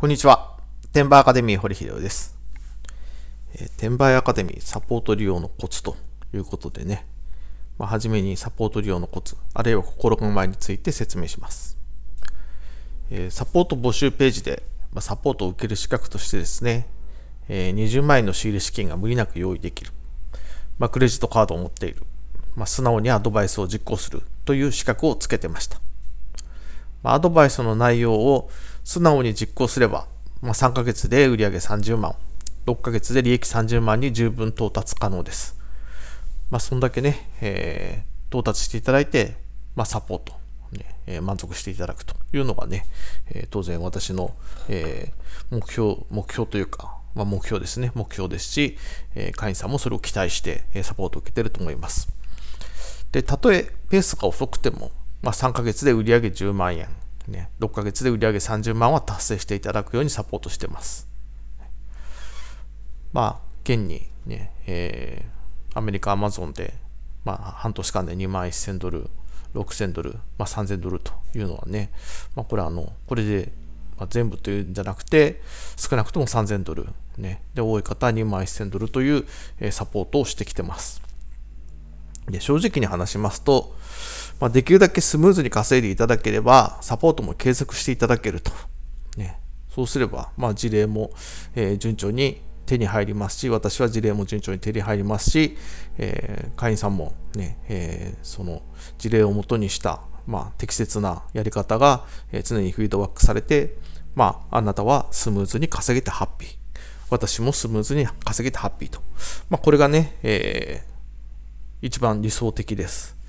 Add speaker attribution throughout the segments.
Speaker 1: こんにちは。テンバアカデミー堀秀夫です。えー、テンバーアカデミーサポート利用のコツということでね、まあ、はじめにサポート利用のコツ、あるいは心構えについて説明します。えー、サポート募集ページで、まあ、サポートを受ける資格としてですね、えー、20万円の仕入れ資金が無理なく用意できる。まあ、クレジットカードを持っている。まあ、素直にアドバイスを実行するという資格をつけてました。まアドバイスの内容を素直に実行すれば、まあ、3ヶ月で売上30万、6ヶ月で利益30万に十分到達可能です。まあ、そんだけね、えー、到達していただいて、まあ、サポート、ねえー、満足していただくというのがね、えー、当然私の、えー、目標、目標というか、まあ、目標ですね、目標ですし、え会員さんもそれを期待して、えサポートを受けてると思います。で、たとえペースが遅くても、まあ、3ヶ月で売上10万円、ね、6ヶ月で売上30万は達成していただくようにサポートしてます。まあ、現にね、えー、アメリカ、アマゾンで、まあ、半年間で2万1000ドル、6000ドル、まあ、3000ドルというのはね、まあ、これあの、これで、まあ、全部というんじゃなくて、少なくとも3000ドル、ね、で、多い方は2万1000ドルという、えサポートをしてきてます。で、正直に話しますと、まあ、できるだけスムーズに稼いでいただければ、サポートも継続していただけると。ね、そうすれば、まあ、事例も、えー、順調に手に入りますし、私は事例も順調に手に入りますし、えー、会員さんもね、えー、その事例をもとにした、まあ、適切なやり方が、え常にフィードバックされて、まあ、あなたはスムーズに稼げてハッピー。私もスムーズに稼げてハッピーと。まあ、これがね、えー、一番理想的です。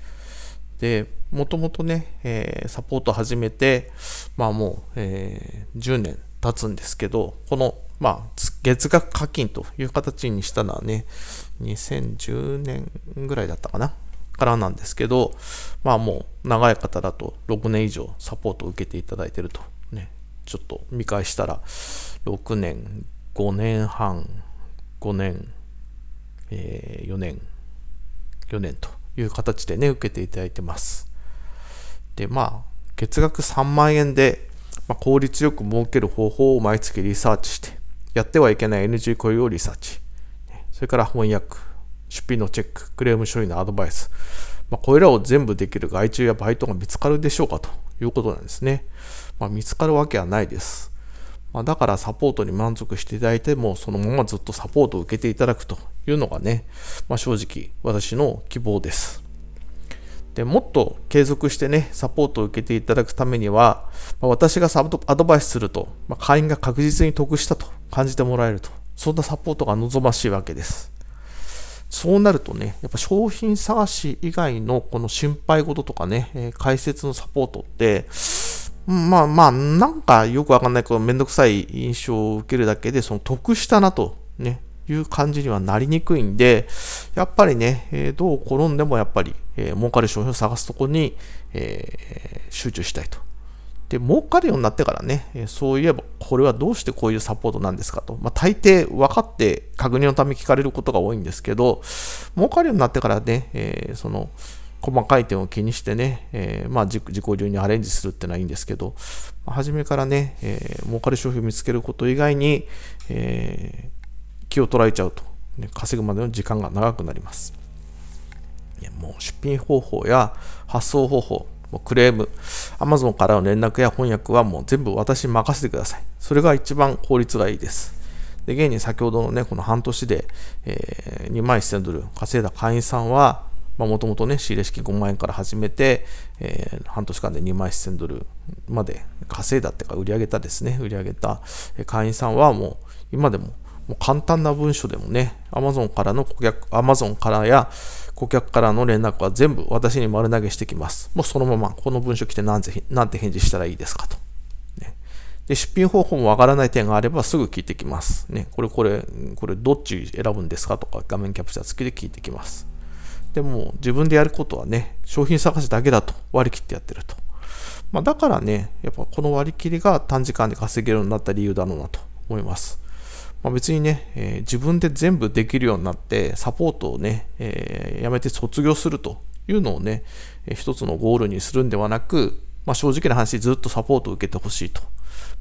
Speaker 1: で、もともとね、えー、サポート始めて、まあもう、えー、10年経つんですけど、この、まあ、月額課金という形にしたのはね、2010年ぐらいだったかなからなんですけど、まあもう長い方だと6年以上サポートを受けていただいてると、ね、ちょっと見返したら、6年、5年半、5年、えー、4年、4年と。いう形でね、受けていただいてます。で、まあ、月額3万円で、まあ、効率よく儲ける方法を毎月リサーチして、やってはいけない NG 雇用をリサーチ、それから翻訳、出費のチェック、クレーム処理のアドバイス、まあ、これらを全部できる外注やバイトが見つかるでしょうかということなんですね。まあ、見つかるわけはないです。まあ、だからサポートに満足していただいても、そのままずっとサポートを受けていただくというのがね、まあ、正直私の希望です。でもっと継続してね、サポートを受けていただくためには、まあ、私がアドバイスすると、ま会員が確実に得したと感じてもらえると、そんなサポートが望ましいわけです。そうなるとね、やっぱ商品探し以外のこの心配事とかね、えー、解説のサポートって、まあまあ、なんかよくわかんないこど、めんどくさい印象を受けるだけで、その得したなと、ね、いう感じにはなりにくいんで、やっぱりね、えー、どう転んでもやっぱり、えー、儲かる商品を探すとこに、えー、集中したいと。で、儲かるようになってからね、えそういえば、これはどうしてこういうサポートなんですかと。まあ、大抵分かって確認のため聞かれることが多いんですけど、儲かるようになってからね、えー、その、細かい点を気にしてね、えー、まあ自己流にアレンジするってのはいいんですけど、まあ、初めからね、えー、儲かる商品を見つけること以外に、えー、気を取られちゃうと、ね、稼ぐまでの時間が長くなります。いやもう出品方法や発送方法、もうクレーム、Amazon からの連絡や翻訳はもう全部私に任せてください。それが一番効率がいいです。で、現に先ほどのね、この半年で、えー、2万1000ドル稼いだ会員さんは、もともとね、仕入れ資金5万円から始めて、えー、半年間で2万1000ドルまで稼いだっていうか、売り上げたですね、売り上げた会員さんはもう、今でも、もう簡単な文書でもね、アマゾンからの顧客、アマゾンからや顧客からの連絡は全部私に丸投げしてきます。もうそのまま、この文書来て何て何て返事したらいいですかと。ね、で出品方法もわからない点があればすぐ聞いてきます。ね、これ、これ、これどっち選ぶんですかとか画面キャプチャー付きで聞いてきます。でも自分でやることはね、商品探しだけだと割り切ってやってると。まあ、だからね、やっぱこの割り切りが短時間で稼げるようになった理由だろうなと思います。まあ、別にね、えー、自分で全部できるようになって、サポートをね、えー、やめて卒業するというのをね、え一つのゴールにするんではなく、まあ、正直な話、ずっとサポートを受けてほしいと。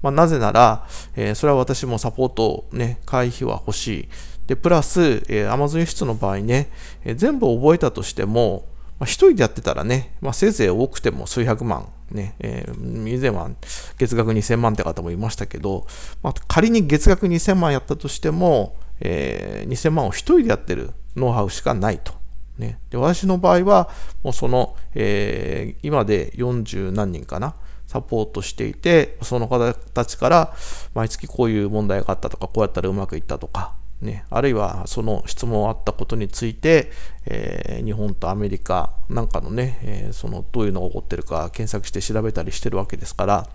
Speaker 1: まあ、なぜなら、えー、それは私もサポート、ね、回避は欲しい。で、プラス、えー、Amazon 輸出の場合ね、えー、全部覚えたとしても、まあ、一人でやってたらね、まあ、せいぜい多くても数百万、ね、えー、以前は月額2000万って方もいましたけど、まあ、仮に月額2000万やったとしても、えー、2000万を一人でやってるノウハウしかないと。ね、で私の場合は、もうその、えー、今で40何人かな、サポートしていて、その方たちから毎月こういう問題があったとか、こうやったらうまくいったとか、ね、あるいはその質問あったことについて、えー、日本とアメリカなんかのね、えー、そのどういうのが起こってるか検索して調べたりしてるわけですから、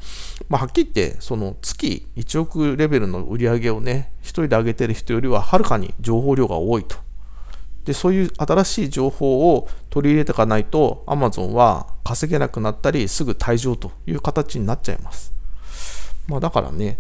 Speaker 1: まあ、はっきり言ってその月1億レベルの売り上げをね1人で上げてる人よりははるかに情報量が多いとでそういう新しい情報を取り入れていかないと Amazon は稼げなくなったりすぐ退場という形になっちゃいますまあ、だからね、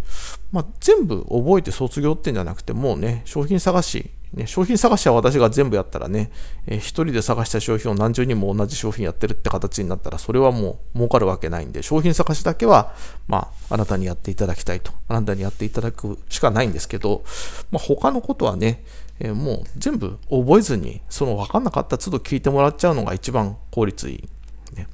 Speaker 1: まあ、全部覚えて卒業ってんじゃなくて、もうね、商品探し、ね、商品探しは私が全部やったらね、えー、一人で探した商品を何十人も同じ商品やってるって形になったら、それはもう儲かるわけないんで、商品探しだけは、まあ、あなたにやっていただきたいと、あなたにやっていただくしかないんですけど、まあ、他のことはね、えー、もう全部覚えずに、その分かんなかった都度聞いてもらっちゃうのが一番効率いい。ね、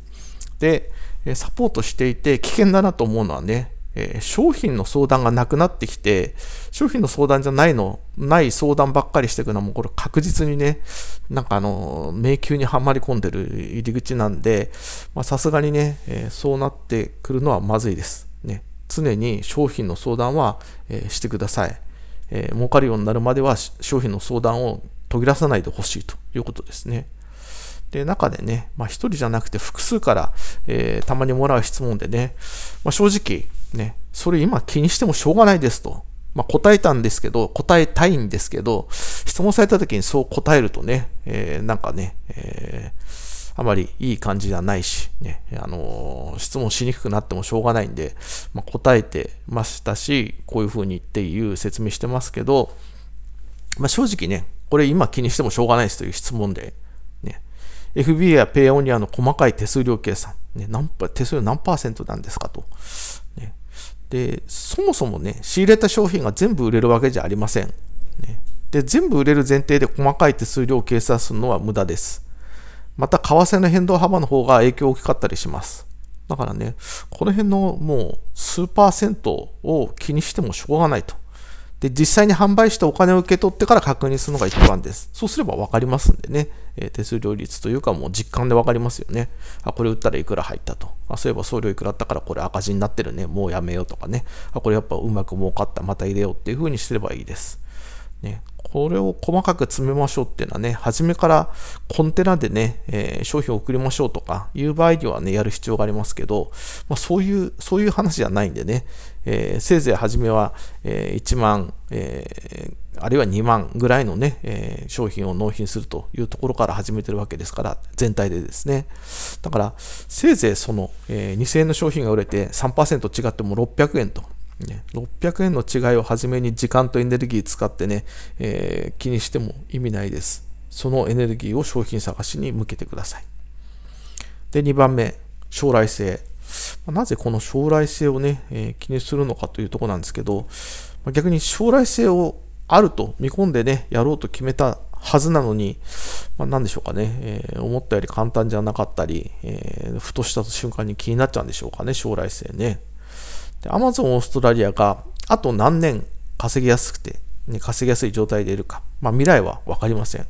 Speaker 1: で、サポートしていて危険だなと思うのはね、えー、商品の相談がなくなってきて、商品の相談じゃないの、ない相談ばっかりしていくのはもうこれ確実にね、なんかあの、迷宮にはまり込んでる入り口なんで、さすがにね、えー、そうなってくるのはまずいです。ね、常に商品の相談は、えー、してください。えー、儲かるようになるまでは商品の相談を途切らさないでほしいということですね。で、中でね、まあ、人じゃなくて複数から、えー、たまにもらう質問でね、まあ、正直、ね、それ今気にしてもしょうがないですと。まあ、答えたんですけど、答えたいんですけど、質問された時にそう答えるとね、えー、なんかね、えー、あまりいい感じじゃないし、ね、あのー、質問しにくくなってもしょうがないんで、まあ、答えてましたし、こういうふうにっていう説明してますけど、まあ、正直ね、これ今気にしてもしょうがないですという質問で、ね、FBA やペイオニアの細かい手数料計算、ね、何手数料何パーセントなんですかと、ね、でそもそもね仕入れた商品が全部売れるわけじゃありません、ね、で全部売れる前提で細かい手数料を計算するのは無駄ですまた為替の変動幅の方が影響大きかったりしますだからねこの辺のもう数パーセントを気にしてもしょうがないとで、実際に販売してお金を受け取ってから確認するのが一番です。そうすれば分かりますんでね、えー、手数料率というかもう実感で分かりますよね。あ、これ売ったらいくら入ったと。あ、そういえば送料いくらあったからこれ赤字になってるね。もうやめようとかね。あ、これやっぱうまく儲かった。また入れようっていう風にすればいいです。ね、これを細かく詰めましょうっていうのはね、初めからコンテナでね、えー、商品を送りましょうとかいう場合にはね、やる必要がありますけど、まあ、そういう、そういう話じゃないんでね、えー、せいぜい初めは、え1万、えあるいは2万ぐらいのね、え商品を納品するというところから始めてるわけですから、全体でですね。だから、せいぜいその、え2000円の商品が売れて3%違っても600円とね、600円の違いをはじめに時間とエネルギー使ってね、えー、気にしても意味ないです。そのエネルギーを商品探しに向けてください。で、2番目、将来性。なぜこの将来性をね、えー、気にするのかというとこなんですけど、逆に将来性をあると見込んでね、やろうと決めたはずなのに、まあ、何でしょうかね、えー、思ったより簡単じゃなかったり、えー、ふとした瞬間に気になっちゃうんでしょうかね、将来性ね。で、アマゾンオーストラリアがあと何年稼ぎやすくて、ね、稼ぎやすい状態でいるか、まあ、未来は分かりません。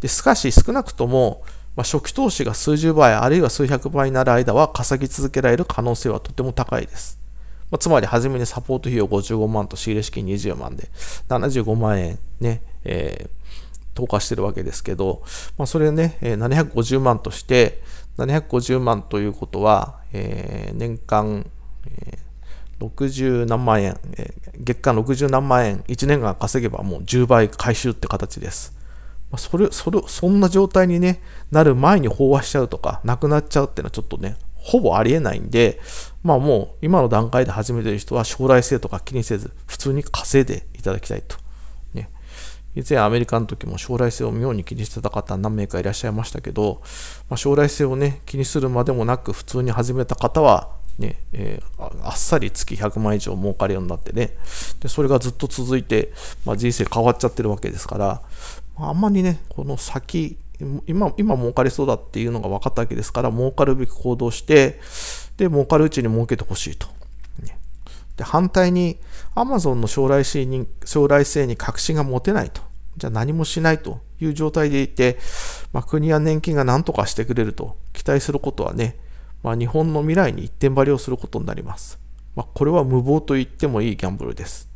Speaker 1: でしかし少なくとも、まあ、初期投資が数十倍あるいは数百倍になる間は稼ぎ続けられる可能性はとても高いです。まあ、つまり初めにサポート費用55万と仕入れ資金20万で75万円ね、えー、投下してるわけですけど、まあ、それね、750万として、750万ということは、えー、年間60何万円、え月間60何万円、1年間稼げばもう10倍回収って形です。まあ、それ、それ、そんな状態に、ね、なる前に飽和しちゃうとか、なくなっちゃうっていうのはちょっとね、ほぼありえないんで、まあもう今の段階で始めてる人は将来性とか気にせず、普通に稼いでいただきたいと。ね。以前アメリカの時も将来性を妙に気にしてた方何名かいらっしゃいましたけど、まあ、将来性をね、気にするまでもなく普通に始めた方は、ねえー、あっさり月100万以上儲かるようになってねでそれがずっと続いて、まあ、人生変わっちゃってるわけですから、あ、んまりねこの先今今儲かりそうだっていうのが分かったわけですから儲かるべき行動してで儲かるうちに儲けてほしいと。で反対に Amazon の将来性に将来性に確信が持てないと。じゃあ何もしないという状態でいて、まあ、国や年金が何とかしてくれると期待することはね、まあ、日本の未来に一点張りをすることになります。まあ、これは無謀と言ってもいいギャンブルです。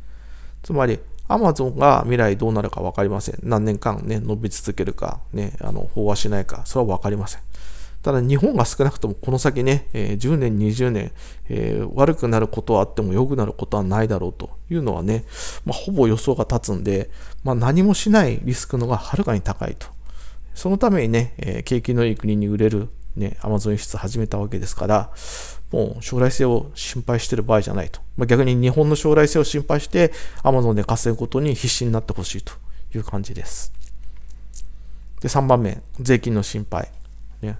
Speaker 1: つまり、アマゾンが未来どうなるか分かりません。何年間ね、伸び続けるか、ね、あの、飽和しないか、それは分かりません。ただ、日本が少なくともこの先ね、えー、10年、20年、えー、悪くなることはあっても良くなることはないだろうというのはね、まあ、ほぼ予想が立つんで、まあ、何もしないリスクのがはるかに高いと。そのためにね、えー、景気のいい国に売れるね、Amazon 輸出始めたわけですから、もう将来性を心配してる場合じゃないと。まあ、逆に日本の将来性を心配して Amazon で稼ぐことに必死になってほしいという感じです。で、3番目、税金の心配。ね、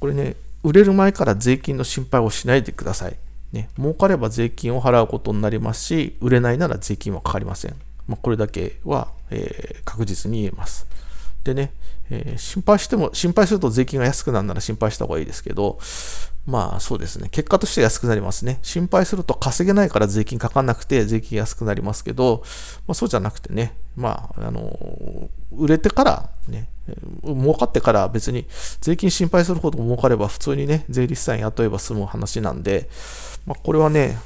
Speaker 1: これね、売れる前から税金の心配をしないでください。ね、儲かれば税金を払うことになりますし、売れないなら税金はかかりません。まあ、これだけは、えー、確実に言えます。でね、えー、心配しても、心配すると税金が安くなるなら心配した方がいいですけど、まあそうですね、結果として安くなりますね。心配すると稼げないから税金かかんなくて税金安くなりますけど、まあ、そうじゃなくてね、まあ、あの売れてからね、儲かってから別に税金心配するほど儲かれば普通にね、税理士さん雇えば済む話なんで、まあ、これはね、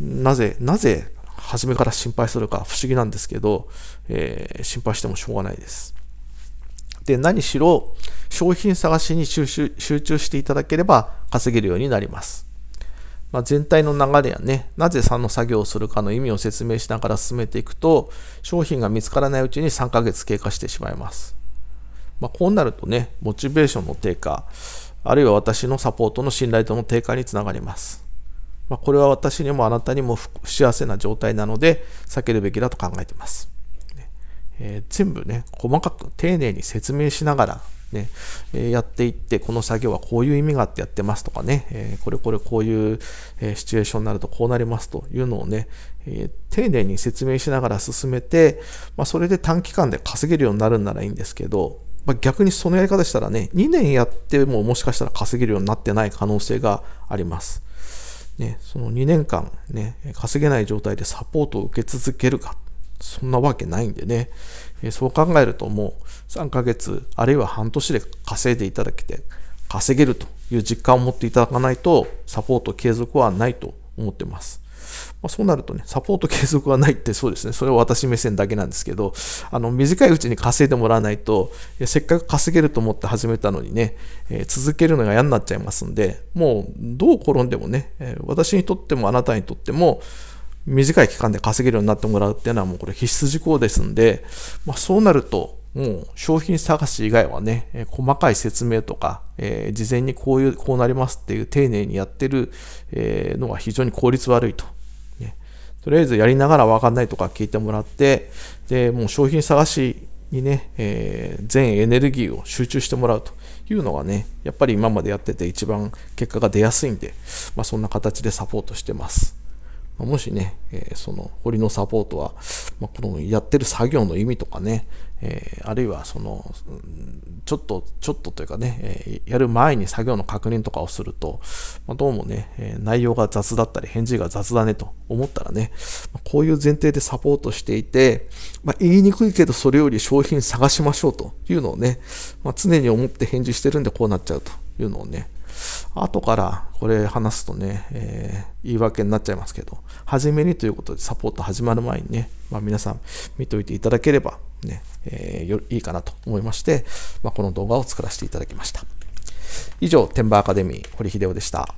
Speaker 1: なぜ、なぜ初めから心配するか不思議なんですけど、えー、心配してもしょうがないです。で、何しろ商品探しに集中していただければ稼げるようになります。まあ、全体の流れやね、なぜ3の作業をするかの意味を説明しながら進めていくと、商品が見つからないうちに3ヶ月経過してしまいます。まあ、こうなるとね、モチベーションの低下、あるいは私のサポートの信頼度の低下につながります。まあ、これは私にもあなたにも不幸せな状態なので、避けるべきだと考えています。えー、全部ね、細かく丁寧に説明しながら、ね、えー、やっていって、この作業はこういう意味があってやってますとかね、えー、これこれこういう、えシチュエーションになるとこうなりますというのをね、え丁寧に説明しながら進めて、まあ、それで短期間で稼げるようになるんならいいんですけど、まあ、逆にそのやり方したらね、2年やってももしかしたら稼げるようになってない可能性があります。ね、その2年間、ね、稼げない状態でサポートを受け続けるかそんなわけないんでね、えそう考えるともう3ヶ月、あるいは半年で稼いでいただけて、稼げるという実感を持っていただかないと、サポート継続はないと思ってます。まあ、そうなるとね、サポート継続はないってそうですね、それは私目線だけなんですけど、あの短いうちに稼いでもらわないと、せっかく稼げると思って始めたのにね、えー、続けるのが嫌になっちゃいますんで、もうどう転んでもね、え私にとってもあなたにとっても、短い期間で稼げるようになってもらうっていうのはもうこれ必須事項ですんで、まあ、そうなると、もう商品探し以外はね、え細かい説明とか、えー、事前にこういう、こうなりますっていう丁寧にやってる、えー、のが非常に効率悪いと。ね、とりあえずやりながらわかんないとか聞いてもらって、で、もう商品探しにね、えー、全エネルギーを集中してもらうというのがね、やっぱり今までやってて一番結果が出やすいんで、まあ、そんな形でサポートしてます。もしね、えー、その堀のサポートは、まあ、このやってる作業の意味とかね、えー、あるいはその、ちょっと、ちょっとというかね、えー、やる前に作業の確認とかをすると、まあ、どうもね、え内容が雑だったり、返事が雑だねと思ったらね、こういう前提でサポートしていて、まあ、言いにくいけど、それより商品探しましょうというのをね、ま常に思って返事してるんで、こうなっちゃうというのをね、後からこれ話すとね、えー、言い訳になっちゃいますけど、初めにということでサポート始まる前にね、まあ、皆さん見ておいていただければね、えー、いいかなと思いまして、まあ、この動画を作らせていただきました。以上、テンバーアカデミー、堀秀夫でした。